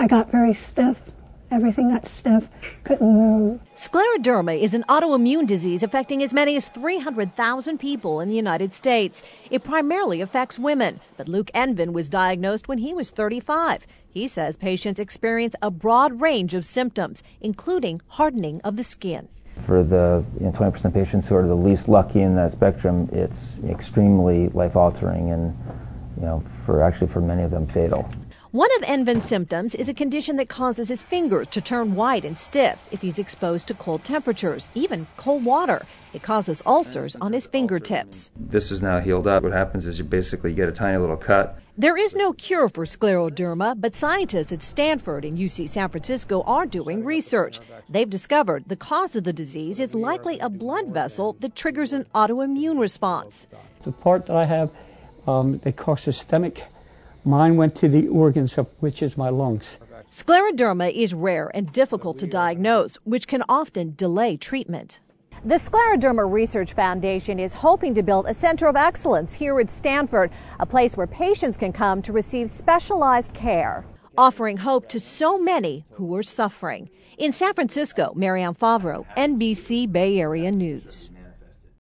I got very stiff. Everything got stiff, couldn't move. Scleroderma is an autoimmune disease affecting as many as 300,000 people in the United States. It primarily affects women, but Luke Envin was diagnosed when he was 35. He says patients experience a broad range of symptoms, including hardening of the skin. For the you know, 20% of patients who are the least lucky in that spectrum, it's extremely life altering and, you know, for actually for many of them fatal. One of Envin's symptoms is a condition that causes his fingers to turn white and stiff if he's exposed to cold temperatures, even cold water. It causes ulcers on his fingertips. This is now healed up. What happens is you basically get a tiny little cut. There is no cure for scleroderma, but scientists at Stanford and UC San Francisco are doing research. They've discovered the cause of the disease is likely a blood vessel that triggers an autoimmune response. The part that I have, um, they call systemic Mine went to the organs, which is my lungs. Scleroderma is rare and difficult to diagnose, which can often delay treatment. The Scleroderma Research Foundation is hoping to build a center of excellence here at Stanford, a place where patients can come to receive specialized care. Offering hope to so many who are suffering. In San Francisco, Marianne Favreau, NBC Bay Area News.